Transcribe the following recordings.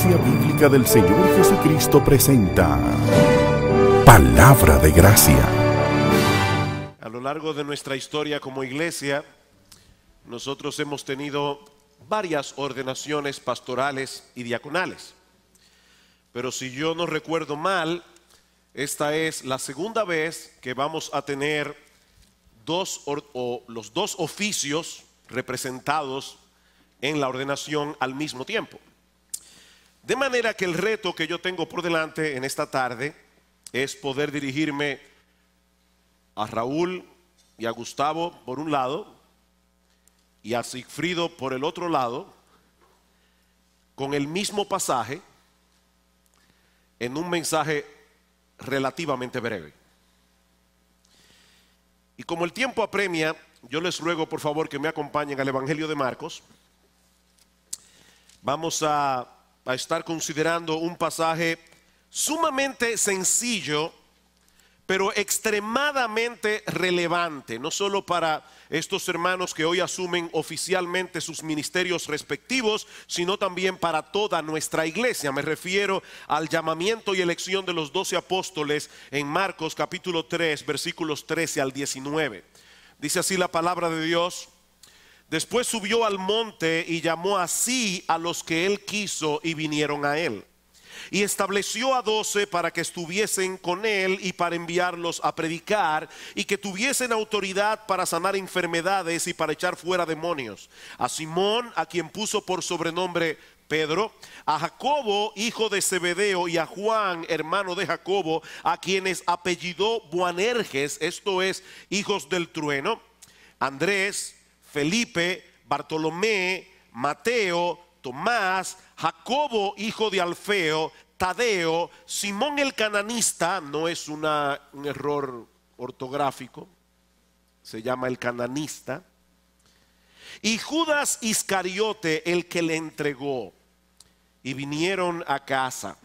Iglesia Bíblica del Señor Jesucristo presenta Palabra de Gracia. A lo largo de nuestra historia como iglesia, nosotros hemos tenido varias ordenaciones pastorales y diaconales. Pero si yo no recuerdo mal, esta es la segunda vez que vamos a tener dos o los dos oficios representados en la ordenación al mismo tiempo. De manera que el reto que yo tengo por delante en esta tarde es poder dirigirme a Raúl y a Gustavo por un lado y a Sigfrido por el otro lado con el mismo pasaje en un mensaje relativamente breve. Y como el tiempo apremia, yo les ruego por favor que me acompañen al Evangelio de Marcos. Vamos a a estar considerando un pasaje sumamente sencillo, pero extremadamente relevante, no solo para estos hermanos que hoy asumen oficialmente sus ministerios respectivos, sino también para toda nuestra iglesia. Me refiero al llamamiento y elección de los doce apóstoles en Marcos capítulo 3, versículos 13 al 19. Dice así la palabra de Dios. Después subió al monte y llamó así a los que él quiso y vinieron a él. Y estableció a doce para que estuviesen con él y para enviarlos a predicar y que tuviesen autoridad para sanar enfermedades y para echar fuera demonios. A Simón, a quien puso por sobrenombre Pedro, a Jacobo, hijo de Zebedeo, y a Juan, hermano de Jacobo, a quienes apellidó Boanerges, esto es, hijos del trueno, Andrés, Felipe, Bartolomé, Mateo, Tomás, Jacobo, hijo de Alfeo, Tadeo, Simón el cananista, no es un error ortográfico, se llama el cananista, y Judas Iscariote, el que le entregó, y vinieron a casa.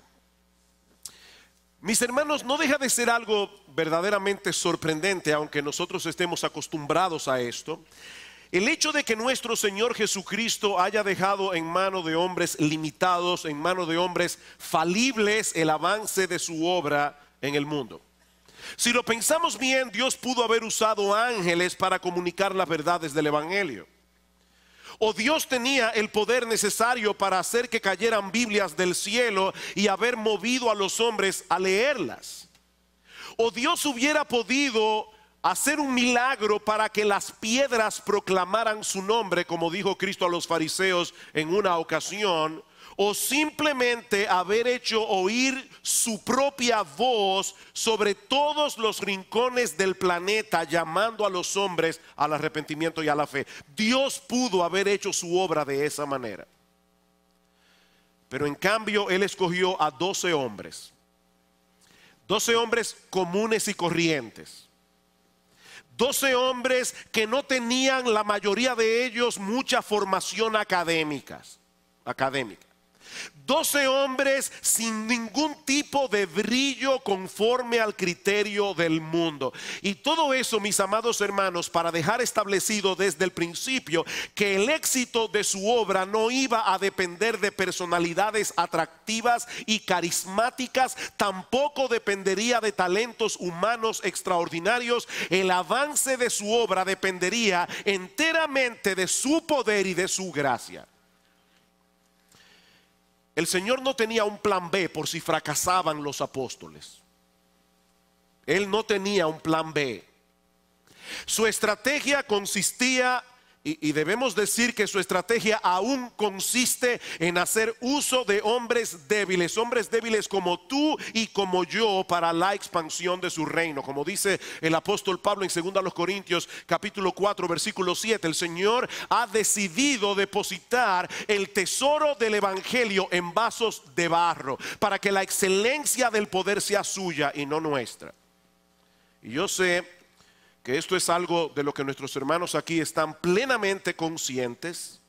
Mis hermanos, no deja de ser algo verdaderamente sorprendente, aunque nosotros estemos acostumbrados a esto, el hecho de que nuestro Señor Jesucristo haya dejado en mano de hombres limitados, en manos de hombres falibles, el avance de su obra en el mundo. Si lo pensamos bien, Dios pudo haber usado ángeles para comunicar las verdades del Evangelio. O Dios tenía el poder necesario para hacer que cayeran Biblias del cielo y haber movido a los hombres a leerlas. O Dios hubiera podido hacer un milagro para que las piedras proclamaran su nombre, como dijo Cristo a los fariseos en una ocasión, o simplemente haber hecho oír su propia voz sobre todos los rincones del planeta, llamando a los hombres al arrepentimiento y a la fe. Dios pudo haber hecho su obra de esa manera. Pero en cambio, Él escogió a 12 hombres, 12 hombres comunes y corrientes 12 hombres que no tenían la mayoría de ellos mucha formación académica. académica. Doce hombres sin ningún tipo de brillo conforme al criterio del mundo. Y todo eso, mis amados hermanos, para dejar establecido desde el principio que el éxito de su obra no iba a depender de personalidades atractivas y carismáticas, tampoco dependería de talentos humanos extraordinarios. El avance de su obra dependería enteramente de su poder y de su gracia. El Señor no tenía un plan B por si fracasaban los apóstoles. Él no tenía un plan B. Su estrategia consistía y, debemos decir que su estrategia aún consiste en hacer uso de hombres débiles, hombres débiles como tú y como yo para la expansión de su reino. Como dice el apóstol Pablo en 2 Corintios capítulo 4 versículo 7, el Señor ha decidido depositar el tesoro del Evangelio en vasos de barro para que la excelencia del poder sea suya y no nuestra. Y yo sé que esto es algo de lo que nuestros hermanos aquí están plenamente conscientes.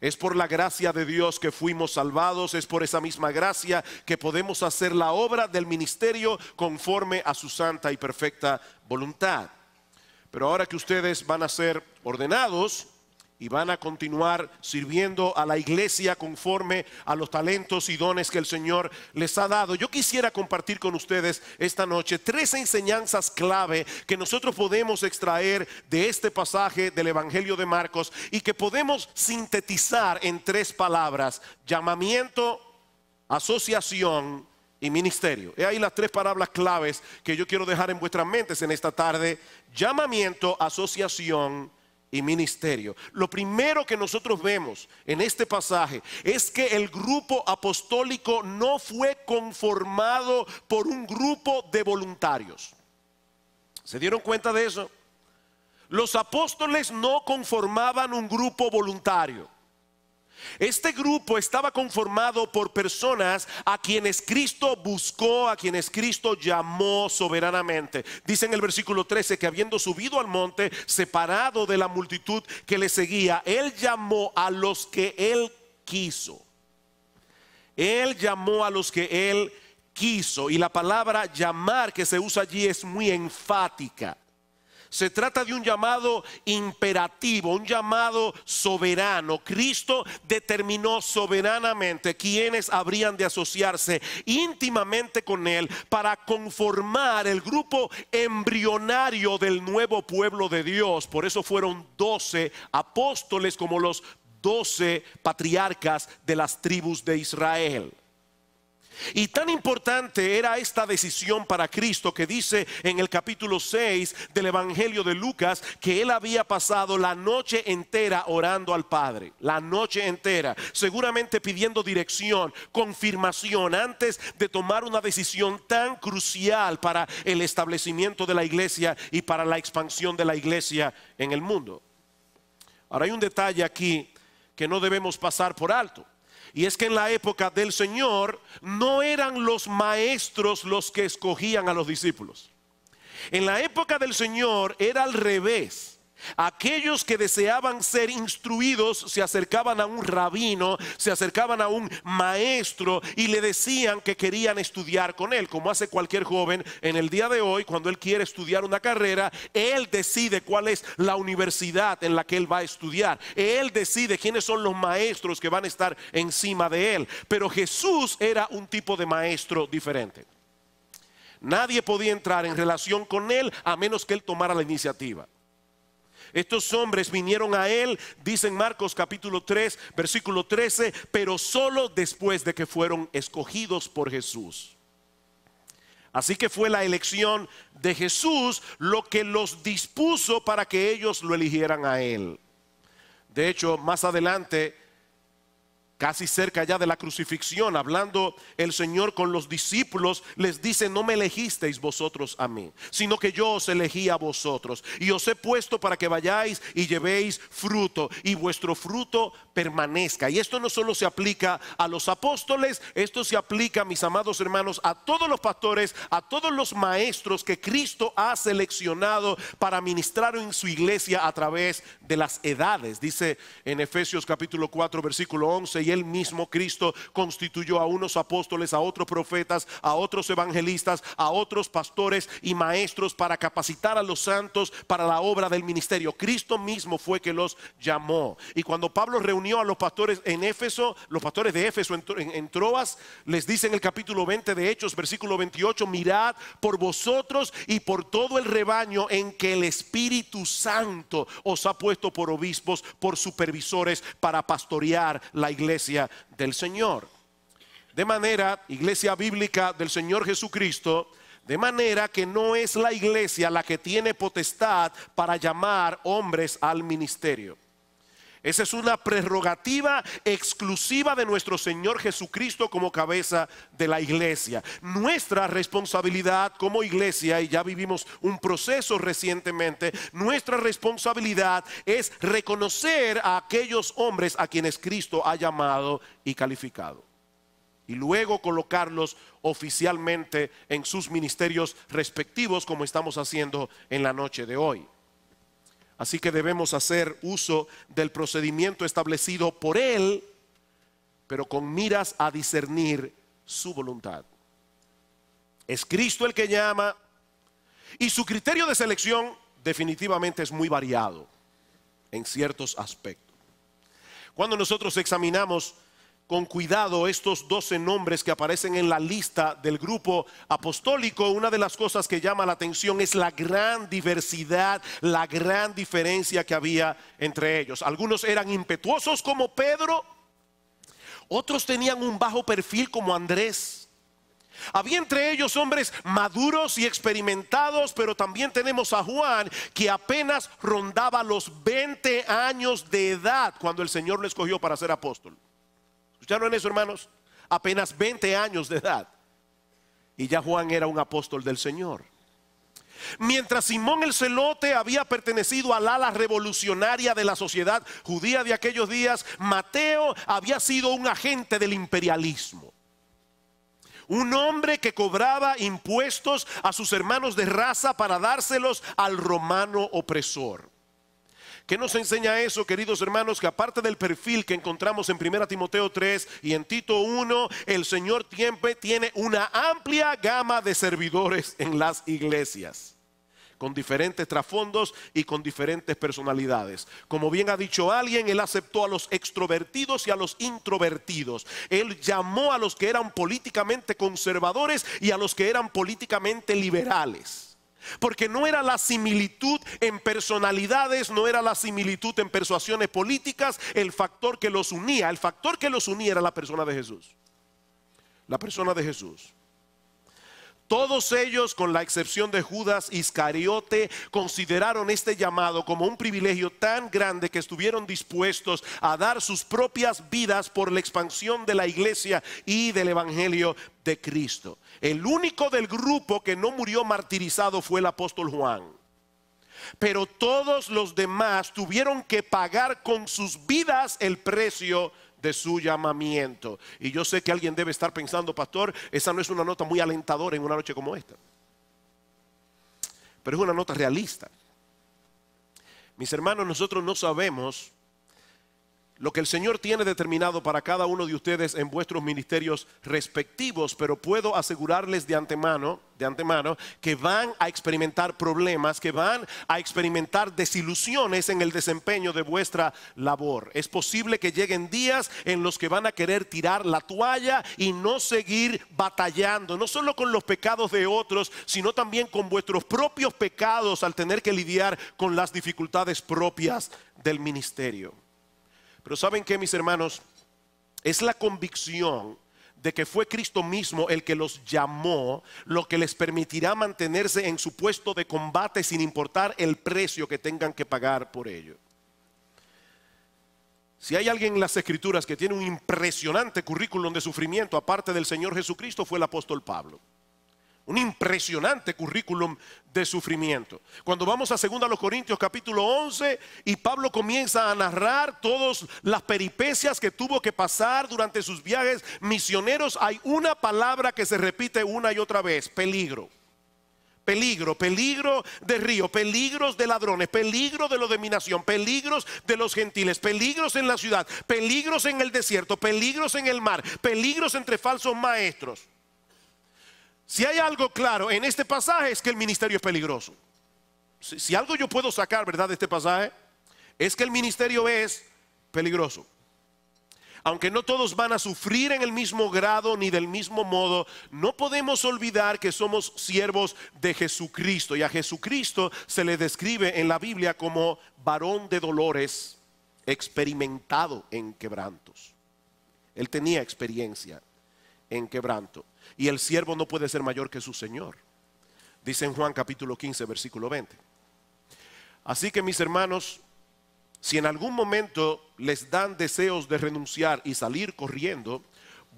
Es por la gracia de Dios que fuimos salvados, es por esa misma gracia que podemos hacer la obra del ministerio conforme a su santa y perfecta voluntad. Pero ahora que ustedes van a ser ordenados, y van a continuar sirviendo a la iglesia conforme a los talentos y dones que el Señor les ha dado. Yo quisiera compartir con ustedes esta noche tres enseñanzas clave que nosotros podemos extraer de este pasaje del Evangelio de Marcos y que podemos sintetizar en tres palabras, llamamiento, asociación y ministerio. He ahí las tres palabras claves que yo quiero dejar en vuestras mentes en esta tarde, llamamiento, asociación y ministerio. Lo primero que nosotros vemos en este pasaje es que el grupo apostólico no fue conformado por un grupo de voluntarios. ¿Se dieron cuenta de eso? Los apóstoles no conformaban un grupo voluntario. Este grupo estaba conformado por personas a quienes Cristo buscó, a quienes Cristo llamó soberanamente. Dice en el versículo 13 que habiendo subido al monte, separado de la multitud que le seguía, Él llamó a los que Él quiso. Él llamó a los que Él quiso. Y la palabra llamar que se usa allí es muy enfática. Se trata de un llamado imperativo, un llamado soberano. Cristo determinó soberanamente quienes habrían de asociarse íntimamente con Él para conformar el grupo embrionario del nuevo pueblo de Dios. Por eso fueron doce apóstoles como los doce patriarcas de las tribus de Israel. Y tan importante era esta decisión para Cristo que dice en el capítulo 6 del Evangelio de Lucas que él había pasado la noche entera orando al Padre, la noche entera, seguramente pidiendo dirección, confirmación antes de tomar una decisión tan crucial para el establecimiento de la iglesia y para la expansión de la iglesia en el mundo. Ahora hay un detalle aquí que no debemos pasar por alto. Y es que en la época del Señor no eran los maestros los que escogían a los discípulos. En la época del Señor era al revés. Aquellos que deseaban ser instruidos se acercaban a un rabino, se acercaban a un maestro y le decían que querían estudiar con él, como hace cualquier joven en el día de hoy, cuando él quiere estudiar una carrera, él decide cuál es la universidad en la que él va a estudiar, él decide quiénes son los maestros que van a estar encima de él. Pero Jesús era un tipo de maestro diferente. Nadie podía entrar en relación con él a menos que él tomara la iniciativa. Estos hombres vinieron a él, dicen Marcos capítulo 3, versículo 13, pero solo después de que fueron escogidos por Jesús. Así que fue la elección de Jesús lo que los dispuso para que ellos lo eligieran a él. De hecho, más adelante casi cerca ya de la crucifixión, hablando el Señor con los discípulos, les dice, no me elegisteis vosotros a mí, sino que yo os elegí a vosotros. Y os he puesto para que vayáis y llevéis fruto, y vuestro fruto permanezca. Y esto no solo se aplica a los apóstoles, esto se aplica, mis amados hermanos, a todos los pastores, a todos los maestros que Cristo ha seleccionado para ministrar en su iglesia a través de las edades. Dice en Efesios capítulo 4, versículo 11 el mismo Cristo constituyó a unos apóstoles, a otros profetas, a otros evangelistas, a otros pastores y maestros para capacitar a los santos para la obra del ministerio. Cristo mismo fue que los llamó. Y cuando Pablo reunió a los pastores en Éfeso, los pastores de Éfeso en, Troas, les dice en el capítulo 20 de Hechos, versículo 28, mirad por vosotros y por todo el rebaño en que el Espíritu Santo os ha puesto por obispos, por supervisores, para pastorear la iglesia del Señor. De manera, iglesia bíblica del Señor Jesucristo, de manera que no es la iglesia la que tiene potestad para llamar hombres al ministerio. Esa es una prerrogativa exclusiva de nuestro Señor Jesucristo como cabeza de la iglesia. Nuestra responsabilidad como iglesia, y ya vivimos un proceso recientemente, nuestra responsabilidad es reconocer a aquellos hombres a quienes Cristo ha llamado y calificado. Y luego colocarlos oficialmente en sus ministerios respectivos como estamos haciendo en la noche de hoy. Así que debemos hacer uso del procedimiento establecido por Él, pero con miras a discernir su voluntad. Es Cristo el que llama y su criterio de selección definitivamente es muy variado en ciertos aspectos. Cuando nosotros examinamos con cuidado estos 12 nombres que aparecen en la lista del grupo apostólico, una de las cosas que llama la atención es la gran diversidad, la gran diferencia que había entre ellos. Algunos eran impetuosos como Pedro, otros tenían un bajo perfil como Andrés. Había entre ellos hombres maduros y experimentados, pero también tenemos a Juan, que apenas rondaba los 20 años de edad cuando el Señor lo escogió para ser apóstol. ¿Escucharon eso, hermanos? Apenas 20 años de edad. Y ya Juan era un apóstol del Señor. Mientras Simón el Celote había pertenecido al ala revolucionaria de la sociedad judía de aquellos días, Mateo había sido un agente del imperialismo. Un hombre que cobraba impuestos a sus hermanos de raza para dárselos al romano opresor. ¿Qué nos enseña eso, queridos hermanos? Que aparte del perfil que encontramos en 1 Timoteo 3 y en Tito 1, el Señor tiene una amplia gama de servidores en las iglesias con diferentes trasfondos y con diferentes personalidades. Como bien ha dicho alguien, él aceptó a los extrovertidos y a los introvertidos. Él llamó a los que eran políticamente conservadores y a los que eran políticamente liberales. Porque no era la similitud en personalidades, no era la similitud en persuasiones políticas, el factor que los unía, el factor que los unía era la persona de Jesús. La persona de Jesús. Todos ellos, con la excepción de Judas Iscariote, consideraron este llamado como un privilegio tan grande que estuvieron dispuestos a dar sus propias vidas por la expansión de la iglesia y del Evangelio de Cristo. El único del grupo que no murió martirizado fue el apóstol Juan. Pero todos los demás tuvieron que pagar con sus vidas el precio de su llamamiento. Y yo sé que alguien debe estar pensando, pastor, esa no es una nota muy alentadora en una noche como esta. Pero es una nota realista. Mis hermanos, nosotros no sabemos lo que el Señor tiene determinado para cada uno de ustedes en vuestros ministerios respectivos, pero puedo asegurarles de antemano, de antemano, que van a experimentar problemas, que van a experimentar desilusiones en el desempeño de vuestra labor. Es posible que lleguen días en los que van a querer tirar la toalla y no seguir batallando, no solo con los pecados de otros, sino también con vuestros propios pecados al tener que lidiar con las dificultades propias del ministerio. Pero ¿saben qué, mis hermanos? Es la convicción de que fue Cristo mismo el que los llamó, lo que les permitirá mantenerse en su puesto de combate sin importar el precio que tengan que pagar por ello. Si hay alguien en las escrituras que tiene un impresionante currículum de sufrimiento aparte del Señor Jesucristo, fue el apóstol Pablo. Un impresionante currículum de sufrimiento. Cuando vamos a 2 Corintios capítulo 11 y Pablo comienza a narrar todas las peripecias que tuvo que pasar durante sus viajes misioneros, hay una palabra que se repite una y otra vez, peligro. Peligro, peligro de río, peligros de ladrones, peligro de la dominación, peligros de los gentiles, peligros en la ciudad, peligros en el desierto, peligros en el mar, peligros entre falsos maestros. Si hay algo claro en este pasaje es que el ministerio es peligroso. Si, algo yo puedo sacar, ¿verdad?, de este pasaje, es que el ministerio es peligroso. Aunque no todos van a sufrir en el mismo grado ni del mismo modo, no podemos olvidar que somos siervos de Jesucristo. Y a Jesucristo se le describe en la Biblia como varón de dolores, experimentado en quebrantos. Él tenía experiencia en quebranto y el siervo no puede ser mayor que su Señor. Dice en Juan capítulo 15, versículo 20. Así que mis hermanos, si en algún momento les dan deseos de renunciar y salir corriendo,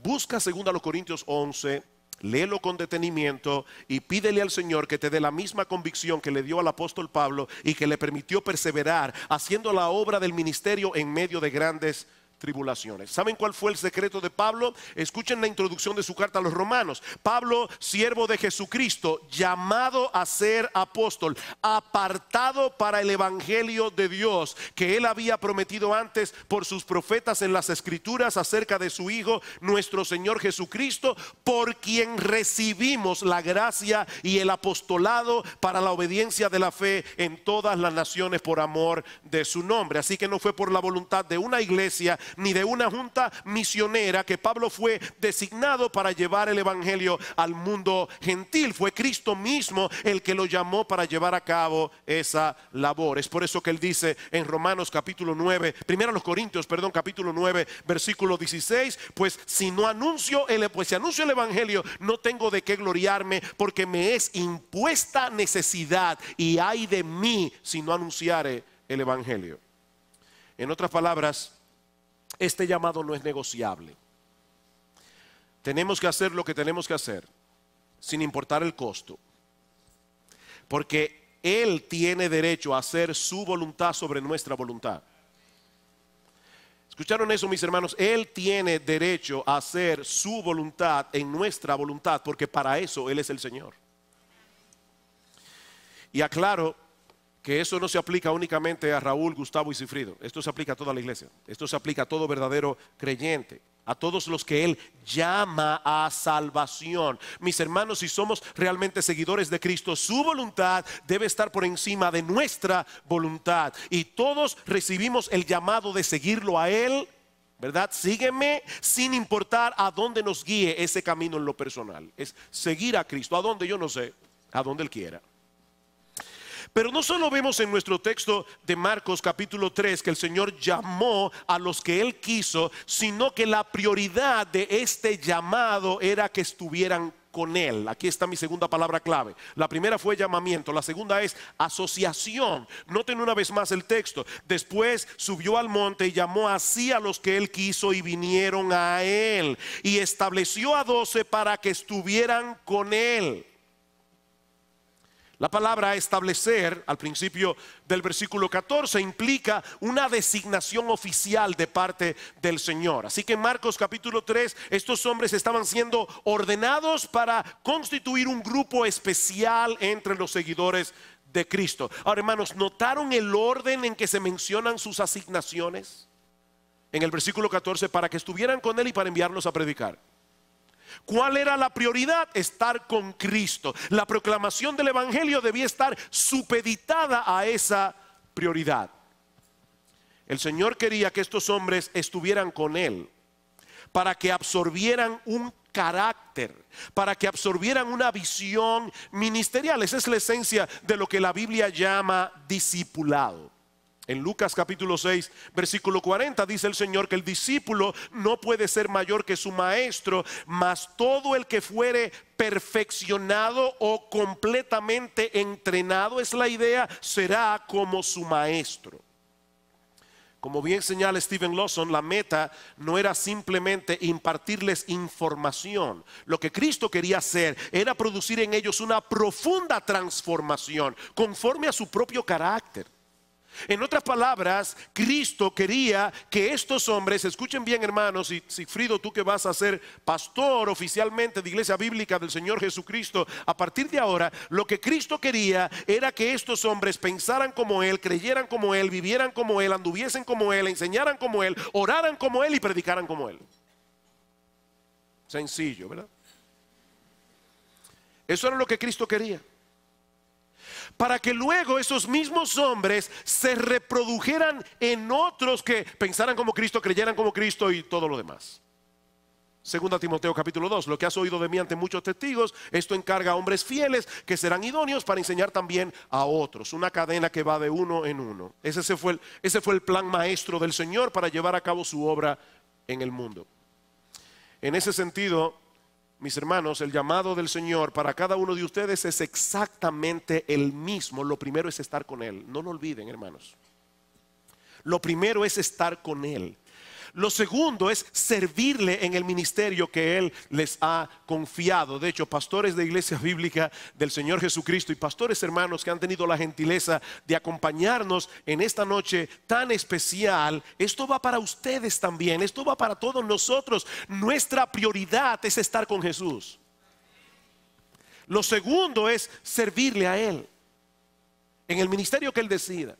busca los Corintios 11, léelo con detenimiento y pídele al Señor que te dé la misma convicción que le dio al apóstol Pablo y que le permitió perseverar haciendo la obra del ministerio en medio de grandes tribulaciones. ¿Saben cuál fue el secreto de Pablo? Escuchen la introducción de su carta a los romanos. Pablo, siervo de Jesucristo, llamado a ser apóstol, apartado para el Evangelio de Dios, que él había prometido antes por sus profetas en las escrituras acerca de su Hijo, nuestro Señor Jesucristo, por quien recibimos la gracia y el apostolado para la obediencia de la fe en todas las naciones por amor de su nombre. Así que no fue por la voluntad de una iglesia, ni de una junta misionera que Pablo fue designado para llevar el Evangelio al mundo gentil. Fue Cristo mismo el que lo llamó para llevar a cabo esa labor. Es por eso que él dice en Romanos capítulo 9, primero a los Corintios, perdón, capítulo 9, versículo 16, pues si no anuncio el, pues anuncio el Evangelio, no tengo de qué gloriarme porque me es impuesta necesidad y hay de mí si no anunciare el Evangelio. En otras palabras, este llamado no es negociable. Tenemos que hacer lo que tenemos que hacer, sin importar el costo. Porque Él tiene derecho a hacer su voluntad sobre nuestra voluntad. ¿Escucharon eso, mis hermanos? Él tiene derecho a hacer su voluntad en nuestra voluntad, porque para eso Él es el Señor. Y aclaro, que eso no se aplica únicamente a Raúl, Gustavo y Cifrido. Esto se aplica a toda la iglesia. Esto se aplica a todo verdadero creyente. A todos los que Él llama a salvación. Mis hermanos, si somos realmente seguidores de Cristo, su voluntad debe estar por encima de nuestra voluntad. Y todos recibimos el llamado de seguirlo a Él, ¿verdad? Sígueme sin importar a dónde nos guíe ese camino en lo personal. Es seguir a Cristo, a dónde yo no sé, a donde Él quiera. Pero no solo vemos en nuestro texto de Marcos capítulo 3 que el Señor llamó a los que Él quiso, sino que la prioridad de este llamado era que estuvieran con Él. Aquí está mi segunda palabra clave. La primera fue llamamiento, la segunda es asociación. Noten una vez más el texto. Después subió al monte y llamó así a los que Él quiso y vinieron a Él. Y estableció a doce para que estuvieran con Él. La palabra establecer al principio del versículo 14 implica una designación oficial de parte del Señor. Así que en Marcos capítulo 3 estos hombres estaban siendo ordenados para constituir un grupo especial entre los seguidores de Cristo. Ahora hermanos, ¿notaron el orden en que se mencionan sus asignaciones? En el versículo 14, para que estuvieran con Él y para enviarlos a predicar. ¿Cuál era la prioridad? Estar con Cristo. La proclamación del Evangelio debía estar supeditada a esa prioridad. El Señor quería que estos hombres estuvieran con Él para que absorbieran un carácter, para que absorbieran una visión ministerial. Esa es la esencia de lo que la Biblia llama discipulado. En Lucas capítulo 6, versículo 40 dice el Señor que el discípulo no puede ser mayor que su maestro, mas todo el que fuere perfeccionado o completamente entrenado es la idea, será como su maestro. Como bien señala Stephen Lawson, la meta no era simplemente impartirles información. Lo que Cristo quería hacer era producir en ellos una profunda transformación conforme a su propio carácter. En otras palabras, Cristo quería que estos hombres, escuchen bien hermanos, y Sigfrido, tú que vas a ser pastor oficialmente de Iglesia Bíblica del Señor Jesucristo, a partir de ahora, lo que Cristo quería era que estos hombres pensaran como Él, creyeran como Él, vivieran como Él, anduviesen como Él, enseñaran como Él, oraran como Él y predicaran como Él. Sencillo, ¿verdad? Eso era lo que Cristo quería para que luego esos mismos hombres se reprodujeran en otros que pensaran como Cristo, creyeran como Cristo y todo lo demás. Segunda Timoteo capítulo 2, lo que has oído de mí ante muchos testigos, esto encarga a hombres fieles que serán idóneos para enseñar también a otros, una cadena que va de uno en uno. Ese fue el, ese fue el plan maestro del Señor para llevar a cabo su obra en el mundo. En ese sentido, mis hermanos, el llamado del Señor para cada uno de ustedes es exactamente el mismo. Lo primero es estar con Él. No lo olviden, hermanos. Lo primero es estar con Él. Lo segundo es servirle en el ministerio que Él les ha confiado. De hecho, pastores de iglesia bíblica del Señor Jesucristo y pastores hermanos que han tenido la gentileza de acompañarnos en esta noche tan especial, esto va para ustedes también, esto va para todos nosotros. Nuestra prioridad es estar con Jesús. Lo segundo es servirle a Él en el ministerio que Él decida.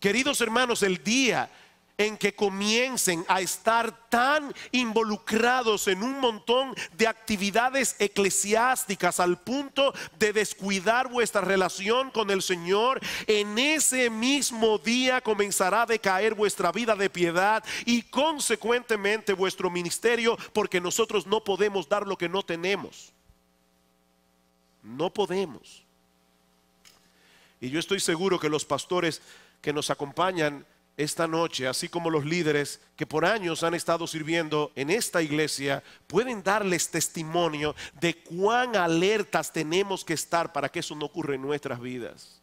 Queridos hermanos, el día en que comiencen a estar tan involucrados en un montón de actividades eclesiásticas al punto de descuidar vuestra relación con el Señor, en ese mismo día comenzará a decaer vuestra vida de piedad y consecuentemente vuestro ministerio, porque nosotros no podemos dar lo que no tenemos. No podemos. Y yo estoy seguro que los pastores que nos acompañan, esta noche, así como los líderes que por años han estado sirviendo en esta iglesia, pueden darles testimonio de cuán alertas tenemos que estar para que eso no ocurra en nuestras vidas.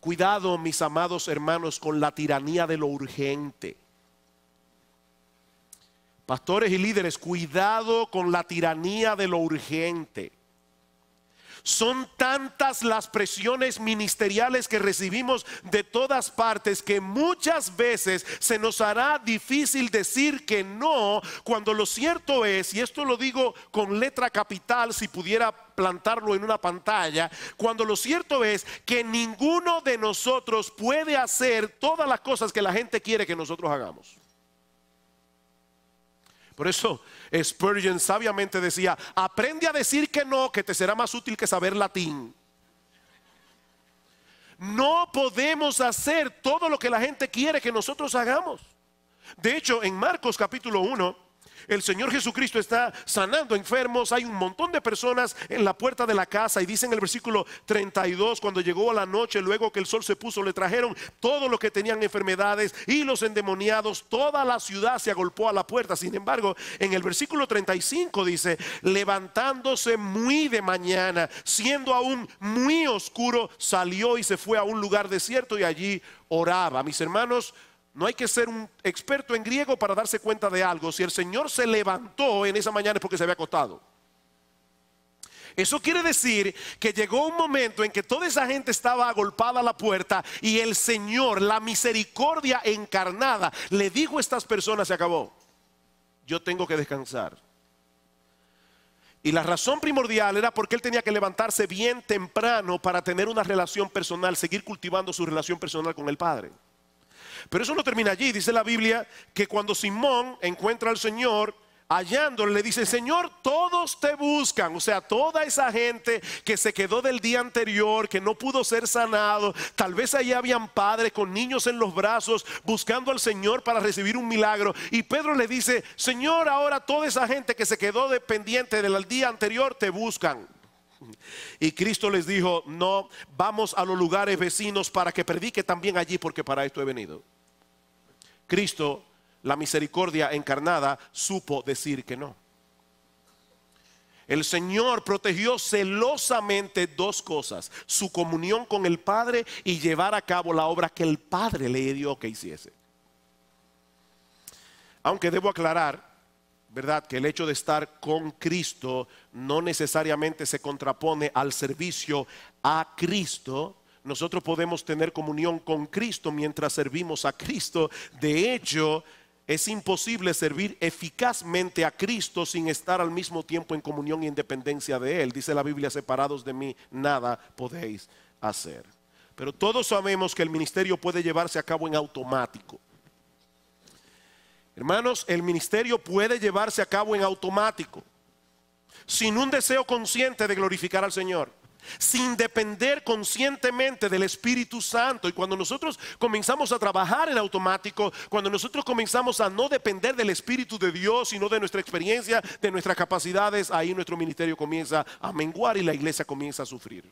Cuidado, mis amados hermanos, con la tiranía de lo urgente. Pastores y líderes, cuidado con la tiranía de lo urgente. Son tantas las presiones ministeriales que recibimos de todas partes que muchas veces se nos hará difícil decir que no cuando lo cierto es, y esto lo digo con letra capital si pudiera plantarlo en una pantalla, cuando lo cierto es que ninguno de nosotros puede hacer todas las cosas que la gente quiere que nosotros hagamos. Por eso Spurgeon sabiamente decía, aprende a decir que no, que te será más útil que saber latín. No podemos hacer todo lo que la gente quiere que nosotros hagamos. De hecho, en Marcos capítulo 1, el Señor Jesucristo está sanando enfermos. Hay un montón de personas en la puerta de la casa. Y dice en el versículo 32, cuando llegó a la noche, luego que el sol se puso, le trajeron todos los que tenían enfermedades y los endemoniados. Toda la ciudad se agolpó a la puerta. Sin embargo, en el versículo 35 dice, levantándose muy de mañana, siendo aún muy oscuro, salió y se fue a un lugar desierto y allí oraba. Mis hermanos, no hay que ser un experto en griego para darse cuenta de algo. Si el Señor se levantó en esa mañana es porque se había acostado. Eso quiere decir que llegó un momento en que toda esa gente estaba agolpada a la puerta y el Señor, la misericordia encarnada, le dijo a estas personas, se acabó, yo tengo que descansar. Y la razón primordial era porque él tenía que levantarse bien temprano para tener una relación personal, seguir cultivando su relación personal con el Padre. Pero eso no termina allí. Dice la Biblia que cuando Simón encuentra al Señor, hallándole, le dice, Señor, todos te buscan. O sea, toda esa gente que se quedó del día anterior, que no pudo ser sanado, tal vez allá habían padres con niños en los brazos buscando al Señor para recibir un milagro. Y Pedro le dice, Señor, ahora toda esa gente que se quedó dependiente del día anterior te buscan. Y Cristo les dijo, no, vamos a los lugares vecinos para que predique también allí porque para esto he venido. Cristo, la misericordia encarnada, supo decir que no. El Señor protegió celosamente dos cosas, su comunión con el Padre y llevar a cabo la obra que el Padre le dio que hiciese. Aunque debo aclarar, ¿verdad? Que el hecho de estar con Cristo no necesariamente se contrapone al servicio a Cristo, nosotros podemos tener comunión con Cristo mientras servimos a Cristo. De hecho, es imposible servir eficazmente a Cristo sin estar al mismo tiempo en comunión e independencia de Él. Dice la Biblia, separados de mí, nada podéis hacer. Pero todos sabemos que el ministerio puede llevarse a cabo en automático. Hermanos, el ministerio puede llevarse a cabo en automático, sin un deseo consciente de glorificar al Señor sin depender conscientemente del Espíritu Santo. Y cuando nosotros comenzamos a trabajar en automático, cuando nosotros comenzamos a no depender del Espíritu de Dios, sino de nuestra experiencia, de nuestras capacidades, ahí nuestro ministerio comienza a menguar y la iglesia comienza a sufrir.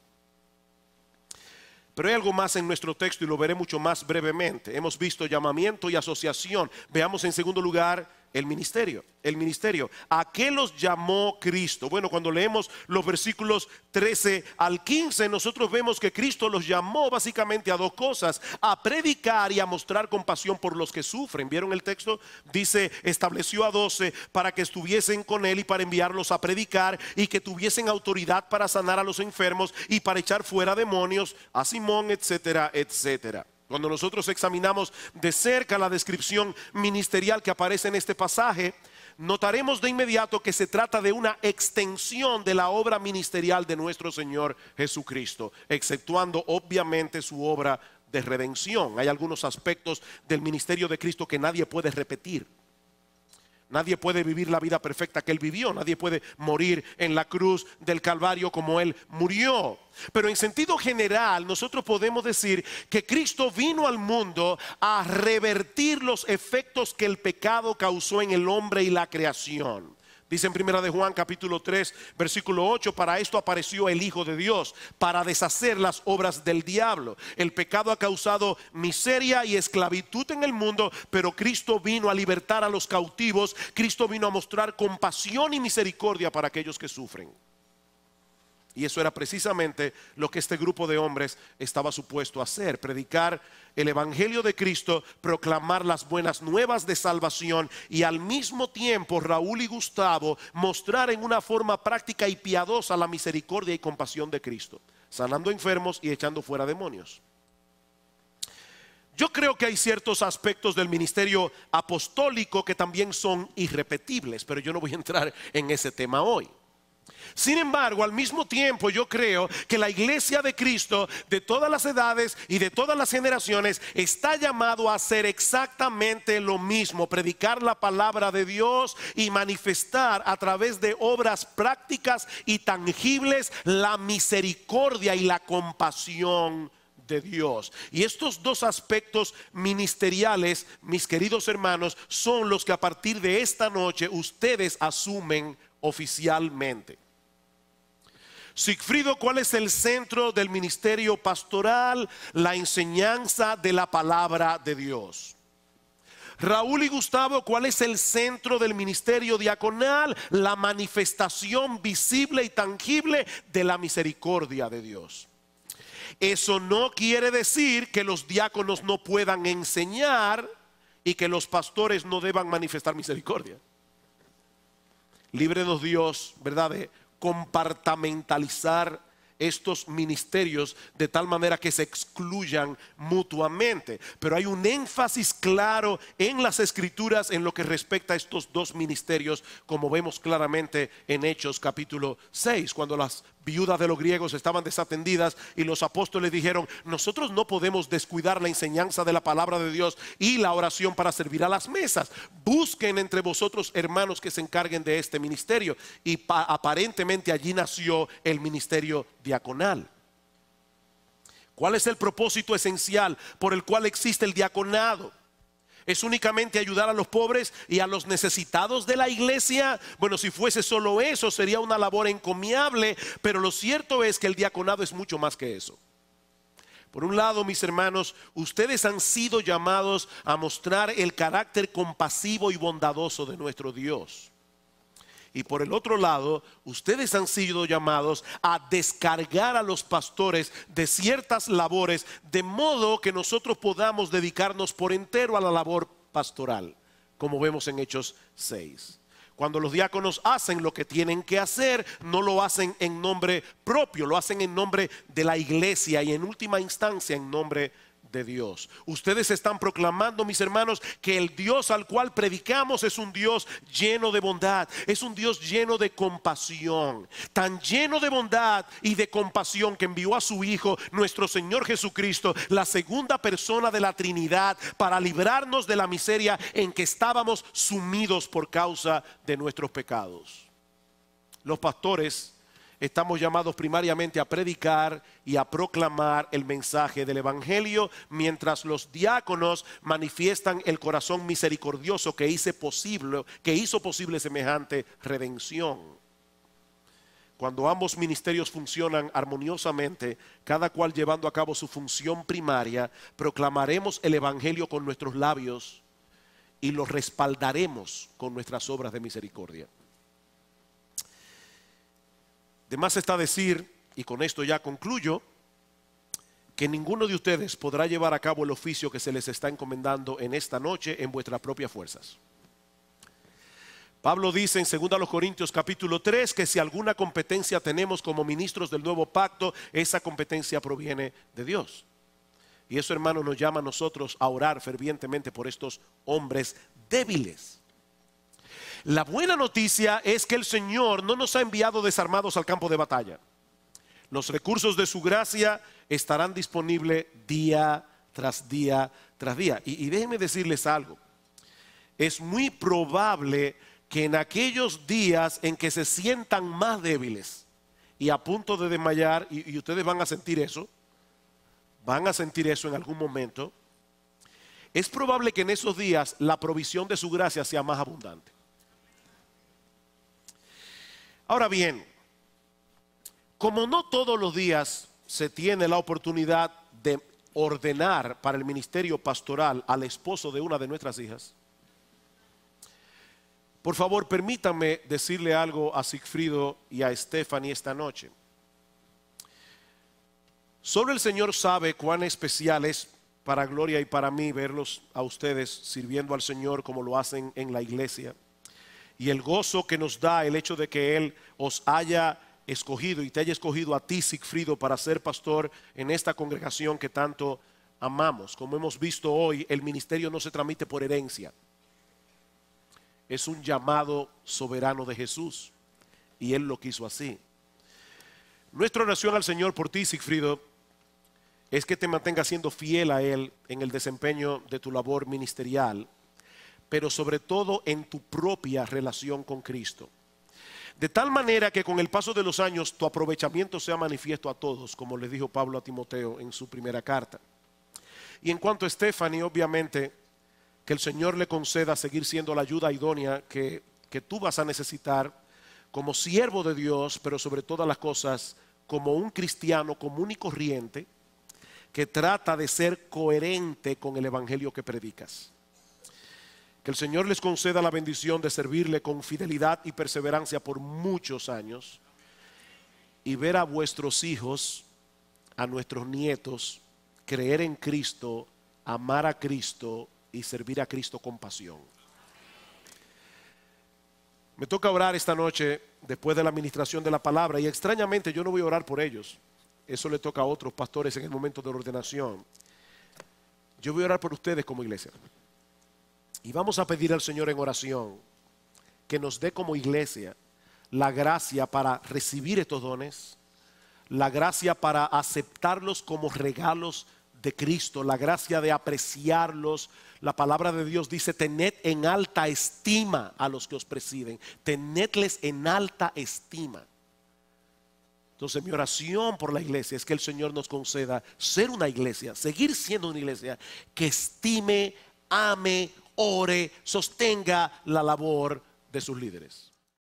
Pero hay algo más en nuestro texto y lo veré mucho más brevemente. Hemos visto llamamiento y asociación. Veamos en segundo lugar el ministerio, el ministerio. ¿A qué los llamó Cristo? Bueno, cuando leemos los versículos 13 al 15, nosotros vemos que Cristo los llamó básicamente a dos cosas, a predicar y a mostrar compasión por los que sufren. ¿Vieron el texto? Dice, estableció a doce para que estuviesen con él y para enviarlos a predicar y que tuviesen autoridad para sanar a los enfermos y para echar fuera demonios a Simón, etcétera, etcétera. Cuando nosotros examinamos de cerca la descripción ministerial que aparece en este pasaje, notaremos de inmediato que se trata de una extensión de la obra ministerial de nuestro Señor Jesucristo, exceptuando obviamente su obra de redención. Hay algunos aspectos del ministerio de Cristo que nadie puede repetir. Nadie puede vivir la vida perfecta que Él vivió, nadie puede morir en la cruz del Calvario como Él murió. Pero en sentido general, nosotros podemos decir que Cristo vino al mundo a revertir los efectos que el pecado causó en el hombre y la creación. Dice en primera de Juan capítulo 3, versículo 8, para esto apareció el Hijo de Dios, para deshacer las obras del diablo. El pecado ha causado miseria y esclavitud en el mundo, pero Cristo vino a libertar a los cautivos, Cristo vino a mostrar compasión y misericordia para aquellos que sufren. Y eso era precisamente lo que este grupo de hombres estaba supuesto a hacer, predicar el Evangelio de Cristo, proclamar las buenas nuevas de salvación y al mismo tiempo Raúl y Gustavo mostrar en una forma práctica y piadosa la misericordia y compasión de Cristo, sanando enfermos y echando fuera demonios. Yo creo que hay ciertos aspectos del ministerio apostólico que también son irrepetibles, pero yo no voy a entrar en ese tema hoy. Sin embargo, al mismo tiempo yo creo que la iglesia de Cristo de todas las edades y de todas las generaciones está llamado a hacer exactamente lo mismo, predicar la palabra de Dios y manifestar a través de obras prácticas y tangibles la misericordia y la compasión de Dios. Y estos dos aspectos ministeriales, mis queridos hermanos, son los que a partir de esta noche ustedes asumen oficialmente. Sigfrido, ¿cuál es el centro del ministerio pastoral? La enseñanza de la palabra de Dios. Raúl y Gustavo, ¿cuál es el centro del ministerio diaconal? La manifestación visible y tangible de la misericordia de Dios. Eso no quiere decir que los diáconos no puedan enseñar y que los pastores no deban manifestar misericordia. Libre dos Dios, ¿verdad? compartamentalizar estos ministerios de tal manera que se excluyan mutuamente. Pero hay un énfasis claro en las escrituras en lo que respecta a estos dos ministerios, como vemos claramente en Hechos capítulo 6, cuando las viudas de los griegos estaban desatendidas y los apóstoles dijeron, nosotros no podemos descuidar la enseñanza de la palabra de Dios y la oración para servir a las mesas. Busquen entre vosotros hermanos que se encarguen de este ministerio. Y aparentemente allí nació el ministerio diaconal. ¿Cuál es el propósito esencial por el cual existe el diaconado? es únicamente ayudar a los pobres y a los necesitados de la iglesia. Bueno, si fuese solo eso, sería una labor encomiable, pero lo cierto es que el diaconado es mucho más que eso. Por un lado, mis hermanos, ustedes han sido llamados a mostrar el carácter compasivo y bondadoso de nuestro Dios. Y por el otro lado, ustedes han sido llamados a descargar a los pastores de ciertas labores, de modo que nosotros podamos dedicarnos por entero a la labor pastoral, como vemos en Hechos 6. Cuando los diáconos hacen lo que tienen que hacer, no lo hacen en nombre propio, lo hacen en nombre de la iglesia y en última instancia en nombre de de Dios. Ustedes están proclamando, mis hermanos, que el Dios al cual predicamos es un Dios lleno de bondad, es un Dios lleno de compasión, tan lleno de bondad y de compasión que envió a su Hijo, nuestro Señor Jesucristo, la segunda persona de la Trinidad, para librarnos de la miseria en que estábamos sumidos por causa de nuestros pecados. Los pastores estamos llamados primariamente a predicar y a proclamar el mensaje del Evangelio, mientras los diáconos manifiestan el corazón misericordioso que, hice posible, que hizo posible semejante redención. Cuando ambos ministerios funcionan armoniosamente, cada cual llevando a cabo su función primaria, proclamaremos el Evangelio con nuestros labios y lo respaldaremos con nuestras obras de misericordia. Además más está decir, y con esto ya concluyo, que ninguno de ustedes podrá llevar a cabo el oficio que se les está encomendando en esta noche en vuestras propias fuerzas. Pablo dice en 2 Corintios capítulo 3 que si alguna competencia tenemos como ministros del nuevo pacto, esa competencia proviene de Dios. Y eso, hermano, nos llama a nosotros a orar fervientemente por estos hombres débiles la buena noticia es que el Señor no nos ha enviado desarmados al campo de batalla. Los recursos de su gracia estarán disponibles día tras día tras día. Y, déjenme decirles algo. Es muy probable que en aquellos días en que se sientan más débiles y a punto de desmayar, y ustedes van a sentir eso, van a sentir eso en algún momento, es probable que en esos días la provisión de su gracia sea más abundante. Ahora bien, como no todos los días se tiene la oportunidad de ordenar para el ministerio pastoral al esposo de una de nuestras hijas, por favor Permítame decirle algo a Sigfrido y a Stephanie esta noche. Solo el Señor sabe cuán especial es para Gloria y para mí verlos a ustedes sirviendo al Señor como lo hacen en la iglesia y el gozo que nos da el hecho de que Él os haya escogido y te haya escogido a ti, Sigfrido, para ser pastor en esta congregación que tanto amamos. Como hemos visto hoy, el ministerio no se tramite por herencia. Es un llamado soberano de Jesús y Él lo quiso así. Nuestra oración al Señor por ti, Sigfrido, es que te mantenga siendo fiel a Él en el desempeño de tu labor ministerial pero sobre todo en tu propia relación con Cristo. De tal manera que con el paso de los años tu aprovechamiento sea manifiesto a todos, como le dijo Pablo a Timoteo en su primera carta. Y en cuanto a Stephanie, obviamente, que el Señor le conceda seguir siendo la ayuda idónea que tú vas a necesitar como siervo de Dios, pero sobre todas las cosas como un cristiano común y corriente que trata de ser coherente con el Evangelio que predicas. Que el Señor les conceda la bendición de servirle con fidelidad y perseverancia por muchos años y ver a vuestros hijos, a nuestros nietos, creer en Cristo, amar a Cristo y servir a Cristo con pasión. Me toca orar esta noche después de la administración de la palabra y extrañamente yo no voy a orar por ellos. Eso le toca a otros pastores en el momento de la ordenación. Yo voy a orar por ustedes como iglesia. Y vamos a pedir al Señor en oración que nos dé como iglesia la gracia para recibir estos dones, la gracia para aceptarlos como regalos de Cristo, la gracia de apreciarlos. La palabra de Dios dice, tened en alta estima a los que os presiden, tenedles en alta estima. Entonces mi oración por la iglesia es que el Señor nos conceda ser una iglesia, seguir siendo una iglesia que estime, ame, ore, sostenga la labor de sus líderes.